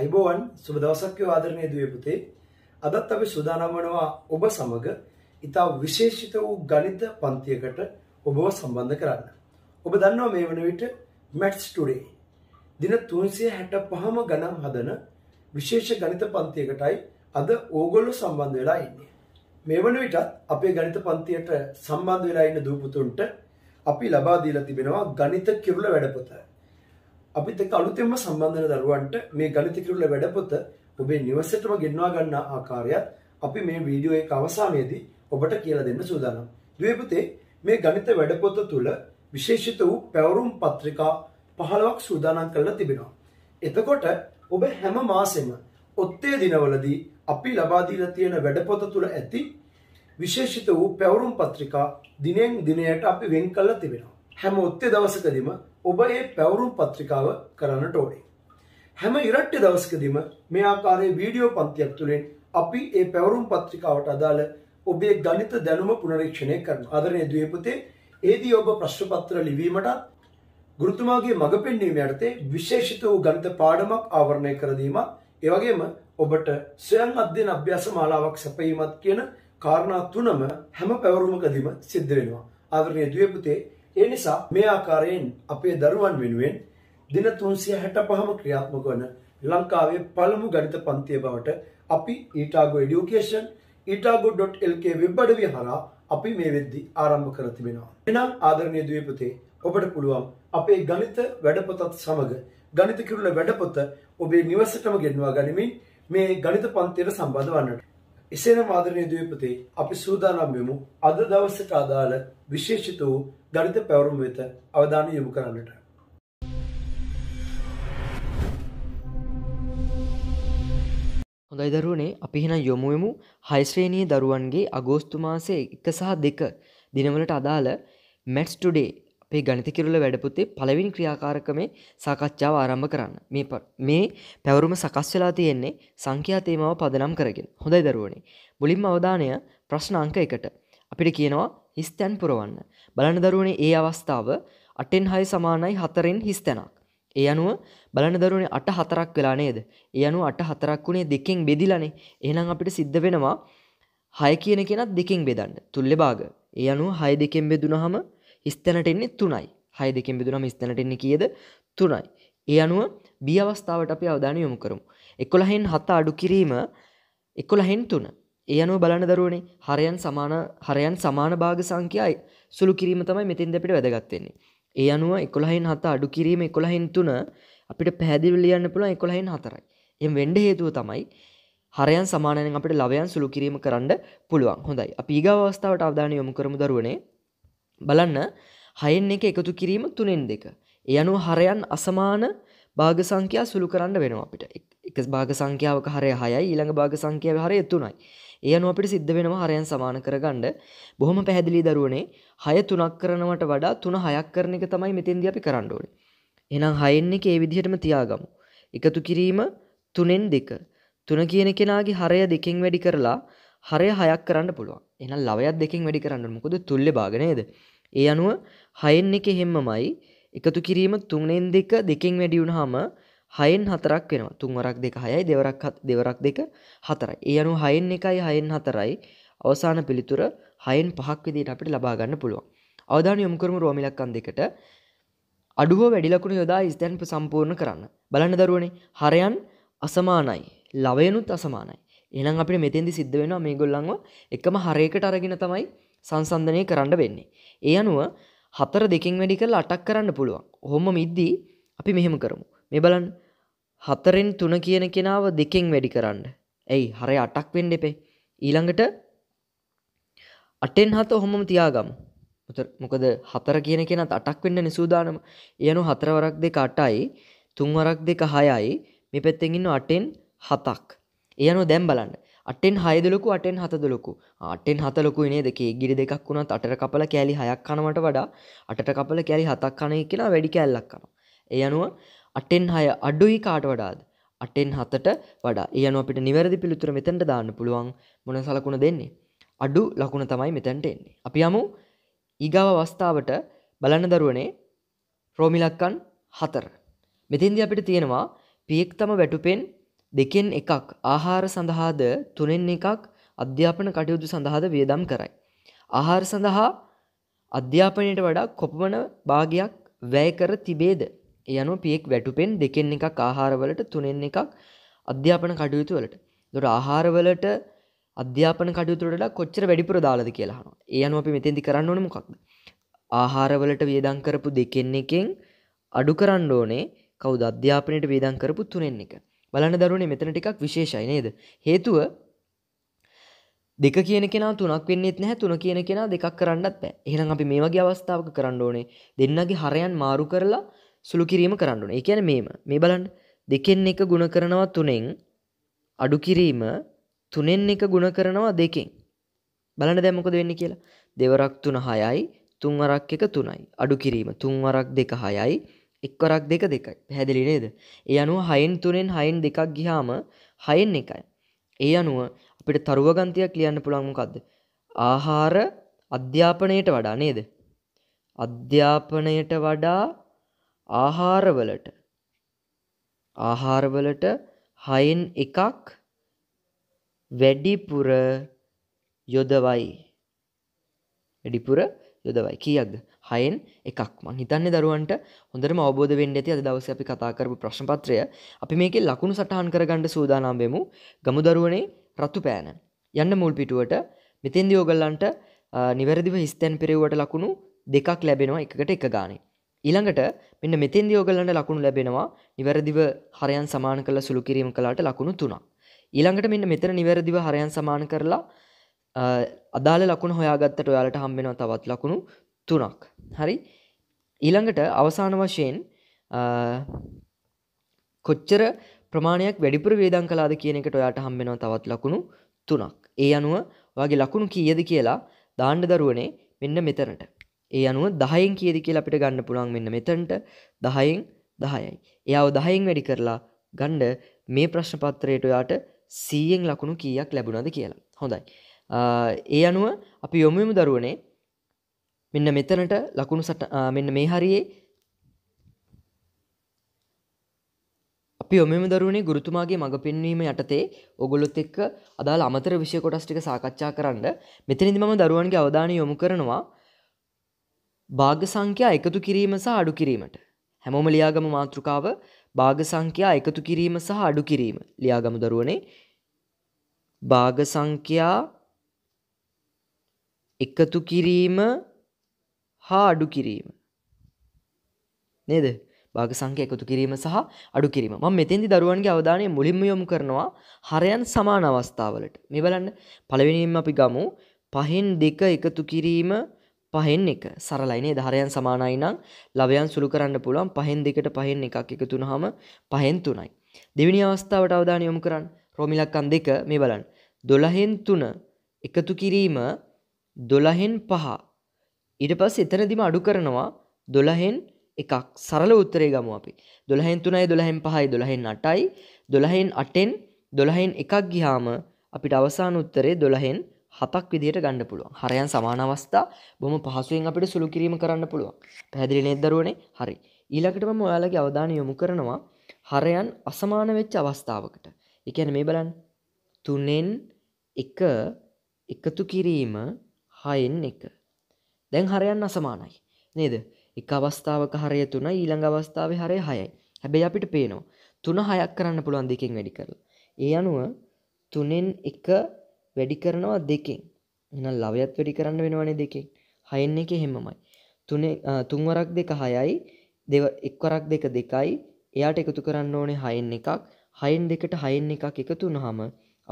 අයිබෝවන් සුබ දවසක්ය ආදරණය දුවේ පුතේ අදත් අපි සූදානම් වනවා ඔබ සමග ඉතා විශේෂිත වූ ගණිත පන්තියකට ඔබව සම්බන්ධ කරන්න. ඔබ දන්නවා මේ වන විට මැට්ස් ටුඩේ දින 365ම ගණන් හදන විශේෂ ගණිත පන්තියකටයි අද ඕගොල්ලෝ සම්බන්ධ වෙලා ඉන්නේ. මේ වන විටත් අපේ ගණිත පන්තියට සම්බන්ධ වෙලා ඉන්න දූපුතුන්ට අපි ලබා දීලා තිබෙනවා ගණිත කිරුළ වැඩපොත. අපිත් එක්ක අලුතෙන්ම සම්බන්ධ වෙන දරුවන්ට මේ ගලිතකිරුල වැඩපොත ඔබේ නිවසේටම ගෙන්වා ගන්න ආකාරයත් අපි මේ වීඩියෝ එක අවසානයේදී ඔබට කියලා දෙන්න සූදානම්. දුවේ පුතේ මේ ගණිත වැඩපොත තුල විශේෂිත වූ පැවරුම් පත්‍රිකා 15ක් සූදානම් කරලා තිබෙනවා. එතකොට ඔබ හැම මාසෙම ඔත්තේ දිනවලදී අපි ලබා දීලා තියෙන වැඩපොත තුල ඇති විශේෂිත වූ පැවරුම් පත්‍රිකා දිනෙන් දිනයට අපි වෙන් කරලා තිබෙනවා. හැම ඔත්තේ දවසකදීම ඔබ ඒ පැවරුම් පත්‍රිකාව කරන්නට ඕනේ. හැම ඉරට්ට දවස්කදිම මේ ආකාරයේ වීඩියෝ පන්තියක් තුළින් අපි ඒ පැවරුම් පත්‍රිකාවට අදාළ ඔබේ ගණිත දැනුම පුනරීක්ෂණය කරන අදරය දවපතේ ඒදී ඔබ ප්‍රශ්පත්‍ර ලිවීමටත් ගුරුතුමාගේ මඟ පෙන්වීම යටතේ විශේෂිත වූ ගණිත පාඩමක් ආවරණය කරදීම එවැගේම ඔබට ස්වයං අධ්‍යයන අභ්‍යාස මාලාවක් සැපයීමත් කියන කාරණා තුනම හැම පැවරුමකදීම සිද්ධ වෙනවා. ආදරණීය දුවේ පුතේ ඒ නිසා මේ ආකාරයෙන් අපේ දරුවන් වෙනුවෙන් දින 365ම ක්‍රියාත්මක වන ලංකාවේ පළමු ගණිත පන්තිය බවට අපි ඊටාගෝ এডুকেෂන් itago.lk වෙබ් අඩවිය හරහා අපි මේ වෙද්දී ආරම්භ කර තිබෙනවා. එහෙනම් ආදරණීය දුවේපතේ ඔබට පුළුවන් අපේ ගණිත වැඩපොතත් සමග ගණිත කිරුළ වැඩපොත ඔබේ නිවසටම ගෙන්වා ගනිමින් මේ ගණිත පන්තියට සම්බන්ධ වන්නට. එසේනම් ආදරණීය ද්වීපතේ අපි සූදානම් වෙමු අද දවසට අදාළ විශේෂිත වූ ගණිත පැවරුම් වෙත අවධානය යොමු කරන්නට. හොඳයි දරුවනේ අපි එහෙනම් යොමු වෙමු හය ශ්‍රේණියේ දරුවන්ගේ අගෝස්තු මාසයේ 1 සහ 2 දිනවලට අදාළ Maths Today අපේ ගණිත කිරුල වැඩපුතේ පළවින් ක්‍රියාකාරකමේ සාකච්ඡාව ආරම්භ කරන්න මේ පැවරුම සකස් වෙලා තියෙන්නේ සංඛ්‍යා තේමාව පදනම් කරගෙන හොඳයි දරුවනේ මුලින්ම අවධානය ප්‍රශ්න අංක එකට අපිට කියනවා හිස්තැන් පුරවන්න බලන දරුවනේ ඒ අවස්ථාව අටෙන් හය සමානයි හතරෙන් හිස්තැනක් ඒ අනුව බලන දරුවනේ අට හතරක් වෙලා නේද ඒ අනුව අට හතරක් වුණේ දෙකෙන් බෙදිලනේ එහෙනම් අපිට සිද්ධ වෙනවා හය කියන කෙනත් දෙකෙන් බෙදන්න තුල්ලෙ බාග ඒ අනුව හය දෙකෙන් බෙදුනහම ස්තැනටෙන්නේ තුනයි හය දෙකෙන් බෙදුනම ස්තැනටෙන්නේ කියද තුනයි. ඒ අනුව බිය අවස්ථාවට අපි අවධාන යොමු කරමු. එකොළහෙන් හත අඩු කිරීම එකොළහෙන් තුන. ඒ අනුව බලන දරුවනේ හරයන් සමාන හරයන් සමාන භාග සංඛ්‍යයි සුළු කිරීම තමයි මෙතින් දෙපිට වැදගත්වෙන්නේ. ඒ අනුව එකොළහෙන් හත අඩු කිරීම එකොළහෙන් තුන අපිට පැහැදිවිලියන්න පුළුව එකොළහෙන් හතරයි. එම් වෙන්ඩ හේතුව තමයි හරයන් සමානයෙන් අපට ලවයන් සුළු කිරීම කරන්න පුළුවන් හොඳයි අපි ඊගවස්ථාවට අවධානය යොමු කරමු දරුවනේ බලන්න හයෙන් එක එකතු කිරීම තුනෙන් දෙක. යනු හරයන් අසමාන භාග සංකයා සුළු කරන්න වෙනවා අපිට එක භාග සංඛ්‍යාවක හරය හයයි ඊළඟ භාග සංකයාව හරය එතුනයි. ඒ අනුව අපිට සිද්ධ වෙනවා හරයන් සමාන කරගන්න බොහොම පැහැදිලි දරුවනේ හය තුනක් කරනවට වඩා තුන හයක් කරන එක තමයි මෙතෙන්දී අපි කරන්න ඕනේ. එහෙනම් හයෙන් එක ඒ විදිහටම තියාගමු. එකතු කිරීම තුනෙන් දෙක. තුන කියන කෙනාගේ හරය දෙකෙන් වැඩි කරලා හරය හයක් කරන්න පුළුවන් එන ලවයත් දෙකින් වැඩි කරන්න මොකද තුල්ල බාගනයද ඒ අනුව හයෙන් එක හෙම්මමයි එකතු කිරීම තුනෙන් දෙක දෙකින් වැඩියුණ හම හයෙන් හතරක් වෙනවා තුන්වරක් දෙක හයයි දෙවරක් දෙවරක් දෙක හතරයි ඒ අනු හයෙන් එකයි හයෙන් හතරයි අවසාන පිළිතුර හයෙන් පහක් විදිට අපිට ලබාගන්න පුළුවන් අවධාන යොමුකරම රෝමිලක්කන් දෙකට අඩුව වැඩිලකුණ යොදා ස්තැන්ප සම්පූර්ණ කරන්න බලන්න දරුවනේ හරයන් අසමානයි ලවයනුත් අසමානයි එනම් අපිට මෙතෙන්දි සිද්ධ වෙනවා මේ ගොල්ලන්ව එකම හරයකට අරගෙන තමයි සංසන්ධනය කරන්න වෙන්නේ. ඒ අනුව හතර දෙකින් වැඩි කළ අටක් කරන්න පුළුවන් හොම මිද්දී අපි මෙහෙම කරමු. මේ බලන් හතරෙන් තුන කියන කෙනාව දෙකෙන් වැඩි කරන්න. ඇයි හරය අටක් වෙන්න එපේ. ඊළඟට අටෙන් හත ඔහොමම තියාගම් මොකද හතර කියන කෙනත් අටක් වෙන්න නිසූදානම යනු හතරවරක් දෙක අටයි තුන්වරක් දෙක හයයි මේ පැත්තෙගින්න අටෙන් හතක් එයනු දැම් බලන්න අටෙන් හයදලොකු අටෙන් හතදලොකු අටෙන් හතලොකු නේදකේ ගිරි දෙකක් වුණත් අට කපල කෑලි හයක් කනවට වඩා අට කපල කෑලි හතක් කනය කියලා වැඩි කෑල්ලක් කන ඒ අනුව අටෙන් හය අඩුයි කාට වඩාද අටෙන් හතට වඩා ඒයන අපිට නිවැරදි පිළිතුර මෙතැට දාන්න පුළුවන් මොන සලකුණ දෙන්නේ අඩු ලකුණ තමයි මෙතැන්ට එන්නේ අපි යමු ඊගාව අවස්ථාවට බලන්න දරුවනේ ප්‍රෝමිලක්කන් හතර මෙතින්ද අපිට තියෙනවා පියෙක් තම වැටුපෙන් දෙකෙන් එකක් ආහාර සඳහාද තුනෙන් එකක් අධ්‍යාපන කටයුතු සඳහාද වියදම් කරයි. ආහාර සඳහා අධ්‍යාපනයට වඩා කොපමන භාගයක් වැයකර තිබේද. යනු පියෙක් වැටුපෙන් දෙකෙන් එකක් ආහාරවලට තුනෙන් එකක් අධ්‍යාපන කටයුතු වලට. දොට ආහාරවලට අධ්‍යාපන කටයුතුරට කොච්චර වැඩිපුර දාලද කියලාහනවා ඒ අනුව අපි මෙතෙදි කරන්න ඕන මොකක්ද ආහාරවලට වියදං කරපු දෙකෙන් එකෙන් අඩු කරන්න ඕනේ කවුද අධ්‍යාපනයට වේදං කරපු තුනෙන් එක බලන්න දරුණේ මෙතන ටිකක් විශේෂයි නේද හේතුව දෙක කියන කෙනා තුනක් වෙන්නෙත් නැහැ තුන කියන කෙනා දෙකක් කරන්නත් බෑ එහෙනම් අපි මේ වගේ අවස්ථාවක කරන්න ඕනේ දෙන්නගේ හරයන් මාරු කරලා සුළු කිරීම කරන්න ඕනේ ඒ කියන්නේ මේම මේ බලන්න දෙකෙන් එක ಗುಣ කරනවා තුනෙන් අඩු කිරීම තුනෙන් එක ಗುಣ කරනවා දෙකෙන් බලන්න දැන් මොකද වෙන්නේ කියලා දෙවරක් තුන 6යි තුන් වරක් එක 3යි අඩු කිරීම තුන් වරක් දෙක 6යි එක්වරක් දෙක දෙකයි පැහැදිලි නේද ඒ අනුව හයින් තුනෙන් හයින් දෙකක් ගිහාම හයින් එකයි ඒ අනුව අපිට තරුවගන්තියක් ලියන්න පුළන්මකක්ද ආහාර අධ්‍යාපනයට වඩා නේද අධ්‍යාපනයට වඩා ආහාරවලට ආහාරවලට හයින් එකක් වැඩිපුර යොදවයි වැඩිපුර යොදවයි කියක්ද හයෙන් එකක් මං හිතන්න දරුවන්ට හොඳරම අවබෝධ වෙන්න ඇති අද දවස අපි කතාකරපු ප්‍රශ්පත්‍රය අපි මේක ලකුණු සටහන් කරගණඩ සූදානම් වෙමු ගමු දරුවනේ රතු පෑන යන්න මුල් පිටුවට මෙතෙන්දි ඕගල්ලන්ට නිවැරදිව හිස්තැන් පිරෙව්වට ලකුණු දෙකක් ලැබෙනවා එකට එක ගානේ ඊළඟට මෙන්න මෙතෙන්දි ඕගල්ලන්ට ලකුණු ලැබෙනවා නිවැරදිව හරයන් සමාන කළ සුළු කිරීම කලාට ලකුණු තුනා ඊළඟට මෙන්න මෙතන නිවැරදිව හරයන් සමාන කරලා අදාළ ලකුණ හොයාගත්තට ඔයාලට හම්බෙනවා තවත් ලකුණු තුනක් හරි ඊළඟට අවසාන වශයෙන් කොච්චර ප්‍රමාණයක් වැඩිපුර වේදන් කලාද කියන එකට ඔයාට හම්බෙනවා තවත් ලකුණු තුනක් ඒ අනුව වගේ ලකුණු කීයද කියලා දාන්න දරුවනේ මෙන්න මෙතනට ඒ අනුව දහයෙන් කියද කියලා අපිට ගන්න පුළුවන් මෙන්න මෙතනට දහයෙන් දහයයි එයාව දහයෙන් වැඩි කරලා ගණ්ඩ මේ ප්‍රශ්නපත්‍රයට ඔයාට සීයෙන් ලකුණු කීයක් ලැබුණද කියලා හොඳයි ඒ අනුව අපි යොමුම දරුවනේ මෙන්න මෙතනට ලකුණු සට මෙන්න මේ හරියේ අපි ඔමම දරුණේ ගුරුතුමාගේ මඟ පෙන්වීම යටතේ ඔගොලොත් එක්ක අදාළ අමතර විෂය කොටස් ටික සාකච්ඡා කරන්න මෙතනදි මම දරුවන්ගේ අවධානය යොමු කරනවා භාග සංඛ්‍යා එකතු කිරීම සහ අඩු කිරීමට හැමෝම ලියාගම මාතෘකාව භාග සංඛ්‍යා එකතු කිරීම සහ අඩු කිරීම ලියාගම දරුවනේ භාග සංඛ්‍යා එකතු කිරීම හා අඩු කිරීම නේද භාග සංඛ්‍ය එකතු කිරීම සහ අඩු කිරීම මම මෙතෙන්දි දරුවන්ගේ අවධානය මුලින්ම යොමු කරනවා හරයන් සමාන අවස්ථාවලට මේ බලන්න පළවෙනියෙන් අපි ගමු පහෙන් දෙක එකතු කිරීම පහෙන් එක සරලයි නේද හරයන් සමානයි නම් ලවයන් සුළු කරන්න පුළුවන් පහෙන් දෙකට පහෙන් එකක් එකතු වුනහම පහෙන් තුනයි දෙවෙනි අවස්ථාවට අවධානය යොමු කරන්න රෝමිලක්කන් දෙක මේ බලන්න 12න් 3 එකතු කිරීම 12න් 5 ඊට පස් එතනදිම අඩු කරනවා දොළහෙන් එකක් සරල උත්තරේ ගම අපි දොළහෙන් තුනයි දොළහෙන් පහයි දොළහෙන් අටයි දොළහෙන් අටෙන් දොළහෙන් එකක් ගිහාම අපිට අවසාන උත්තරේ දොළහෙන් හතක් විදිට ගණඩ පුළුවන් හරයන් සමාන අවස්ථා බොම පහසුවෙන් අපිට සුළු කිරීම කරන්න පුළුවන් පැදිලි නෙදරුවනේ හරි ඊලකටම ඔයාලගේ අවධානය යොමු කරනවා හරයන් අසමාන වෙච්ච අවස්ථාවකට එකැන මේ බලන් තුනෙන් එක එකතු කිරීම හයෙන් එක දැන් හරයන් අසමානයි නේද එක අවස්ථාවක හරය තුන ඊළඟ අවස්ථාව හරය හයයි හැබැයි අපිට පේනවා තුන හයක් කරන්න පුළුවන් දෙකින් වැඩි කරලා ඒ අනුව තුනෙන් එක වැඩි කරනවා දෙකින් එන ලවයත් වැඩි කරන්න වෙනවනේ දෙකින් හයෙන් එක හෙමමයි තුන්වරක් දෙක හයයි දෙව එක්වරක් දෙක දෙකයි එයාට එකතු කරන්න ඕනේ හයෙන් එකක් හයෙන් දෙකට හයෙන් එකක් එකතුනහම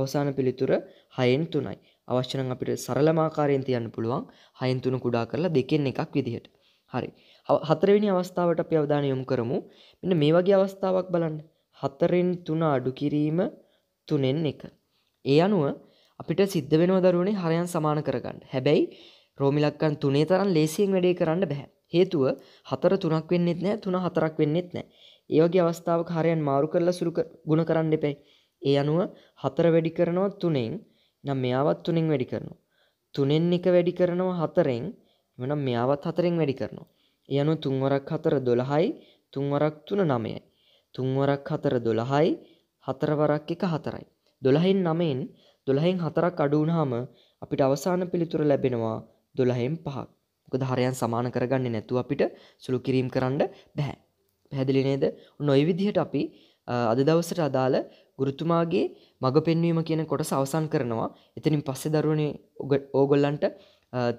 අවසාන පිළිතුර හයෙන් තුනයි අවශ්‍යන අපිට සරලමාකාරයෙන් තියන්න පුළුවන් හයින් තුන කුඩා කරලා දෙකෙන් එකක් විදිහට හරි හතරවෙනි අවස්ථාවට අපි අවධානය යොමු කරමු මෙන්න මේ වගේ අවස්ථාවක් බලන්න හතරෙන් තුන අඩු කිරීම තුනෙන් එක ඒ අනුව අපිට සිද්ධ වෙනවා දරුවනේ හරයන් සමාන කරගන්න හැබැයි රෝමිලක්කන් තුනේ තරම් ලේසියෙන් වැඩේ කරන්න බැහැ හේතුව හතර තුනක් වෙන්නෙත් නෑ තුන හතරක් වෙන්නෙත් නෑ ඒ වගේ අවස්ථාවක හරයන් මාරු කරලා සුළු ගුණ කරන්න එපැයි ඒ අනුව හතර වැඩි කරනවා තුනෙන් නම් මෙයාවත් තුනෙන් වැඩි කරනවා. තුනෙන් එක වැඩි කරනවා හතරෙන් එමනම් මෙයාවත් හතරෙන් වැඩි කරනවා. ඒ අනුව තුන්වරක් හතර 12යි තුන්වරක් තුන 9යි. තුන්වරක් හතර 12යි හතරවරක් එක 4යි. 12න් 9න් 12න් 4ක් අඩු වුනහම අපිට අවසාන පිළිතුර ලැබෙනවා 12න් 5ක්. මොකද හරයන් සමාන කරගන්නේ නැතුව අපිට සුළු කිරීම කරන්න බෑ. පැහැදිලි නේද? ඔන්න ඔය විදිහට අපි අද දවසට අදාළ ගුරුතුමාගේ මඟ පෙන්වීම කියන කොටස අවසන් කරනවා එතනින් පස්සෙ දරුවනේ ඕගොල්ලන්ට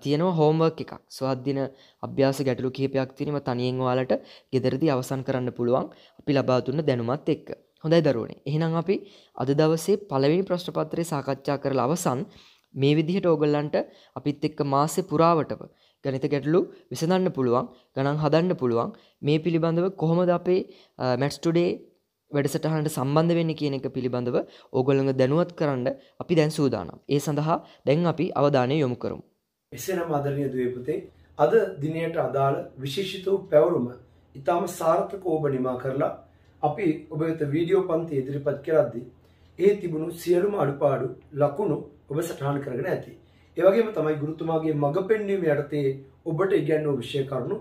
තියෙනවා හෝමර්ක් එකක් ස්වාධදින අභ්‍යාස ගැටලු කහිපයක් තිනීම තනියෙන් වාලට ගෙදරදි අවසන් කරන්න පුළුවන් අපි ලබාතුන්න දැනුමත් එක්ක හොඳයි දරුවනේ එහෙනම් අපි අද දවසේ පළවෙනි ප්‍රශ්ටපත්‍රය සාකච්ඡා කරල අවසන් මේ විදිහට ඕගල්ලන්ට අපිත් එක්ක මාසෙ පුරාවටව ගනිත ගැටලු විසඳන්න පුළුවන් ගණන් හදන්න පුළුවන් මේ පිළිබඳව කොහොමද අපේ මැට්ස්ටුඩේ වැඩසටහනට සම්බන්ධ වෙන්න කියන එක පිළිබඳව ඕගොල්ලඟ දැනුවත් කරන්න අපි දැන් සූදානම්. ඒ සඳහා දැන් අපි අවධානය යොමු කරමු. එසේනම් ආදරණීය දුවේපතේ අද දිනයට අදාළ විශේෂිත වූ පැවරුම ඊටාම සාර්ථක ඔබ නිමා කරලා අපි ඔබ වෙත වීඩියෝ පන්ති ඉදිරිපත් කරද්දී ඒ තිබුණු සියලුම අඩුපාඩු ලකුණු ඔබ සටහන් කරගෙන ඇති. ඒ වගේම තමයි ගුරුතුමාගේ මඟ පෙන්වීම යටතේ ඔබට ඉගැන්වූ විෂය කරුණු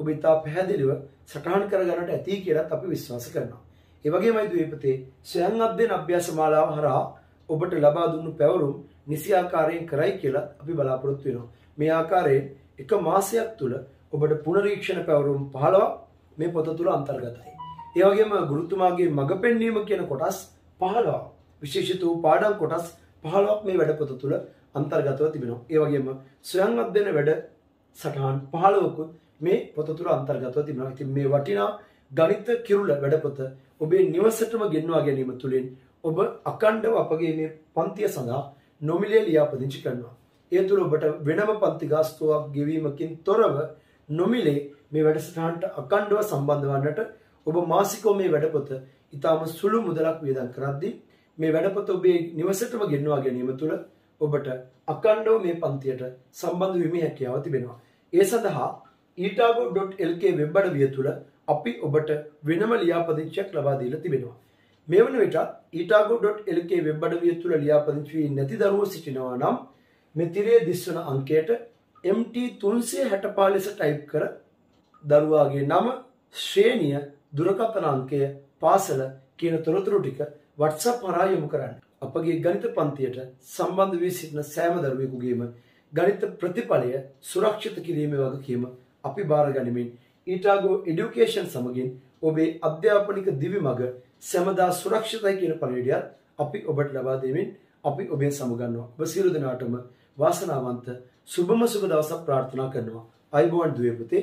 ඔබ ඉතා පැහැදිලිව සටහන් කරගන්නට ඇති කියලත් අපි විශ්වාස කරනවා. ඒ වගේමයි ද්වීපතේ ස්වයං අධ්‍යයන අභ්‍යාස මාලාව හරහා ඔබට ලබා දුන්නු පැවරුම් නිසි ආකාරයෙන් කරයි කියලා අපි බලාපොරොත්තු වෙනවා. මේ ආකාරයෙන් එක මාසයක් තුළ ඔබට පුනරීක්ෂණ පැවරුම් 15ක් මේ පොත තුළ අන්තර්ගතයි. ඒ වගේම ගුරුතුමාගේ මඟ පෙන්වීම කියන කොටස් 15ක් විශේෂිත වූ පාඩම් කොටස් 15ක් මේ වැඩපොත තුළ අන්තර්ගතව තිබෙනවා. ඒ වගේම ස්වයං අධ්‍යයන වැඩ සටහන් 15කුත් මේ පොත තුළ අන්තර්ගතව තිබෙනවා. ඉතින් මේ වටිනා ගණිත කිරුළ වැඩපොත ඔබේ නිවසටම ගෙන්වා ගැනීම තුළින් ඔබ අකණ්ඩව අපගේ මේ පන්තිය සඳහා නොමිලේ ලියාපදිංචි කරනවා. ඒ තුළ ඔබට වෙනම පන්ති ගාස්තුවක් ගෙවීමකින් තොරව නොමිලේ මේ වැඩසටහනට අකණ්ඩව සම්බන්ධ වන්නට ඔබ මාසිකව මේ වැඩපොත ඉතාම සුළු මුදලක් වියදම් කරද්දී මේ වැඩපොත ඔබේ නිවසටම ගෙන්වා ගැනීම තුළ ඔබට අකණ්ඩව මේ පන්තියට සම්බන්ධ වීමේ හැකියාව තිබෙනවා. ඒ සඳහා ඊටාගෝ.lk වෙබ් අඩවිය තුළ අපි ඔබට වෙනම ලියාපදිංචියක් ලබා දීලා තිබෙනවා. මේ වන විටත් ඊටාගෝ.lk වෙබ් අඩවිය තුළ ලියාපදිංචි වී නැති දරුවෝ සිටිනවා නම් මේ තිරයේ දිස්වන අංකයට MT365 ලෙස ටයිප් කර දරුවාගේ නම, ශ්‍රේණිය, දුරකථන අංකය, පාසල කියන තොරතුරු ටික WhatsApp හරහා යොමු කරන්න. අපගේ ගණිත පන්තියට සම්බන්ධ වී සිටින සෑම දරුවෙකුගේම ගණිත ප්‍රතිඵලය සුරක්ෂිත කිරීමේ වගකීම අපි බාරගනිමින් ඊටාගෝ එඩියුකේෂන් සමගින් ඔබේ අධ්‍යාපනික දිවි මඟ සැමදා සුරක්ෂිතයි කියන පණිවිඩයත් අපි ඔබට ලබා දෙමින් අපි ඔබෙන් සමුගන්නවා. ඔබ සියලු දෙනාටම වාසනාවන්ත සුබම සුබ දවසක් ප්‍රාර්ථනා කරනවා. අයබෝන් දුවේ පුතේ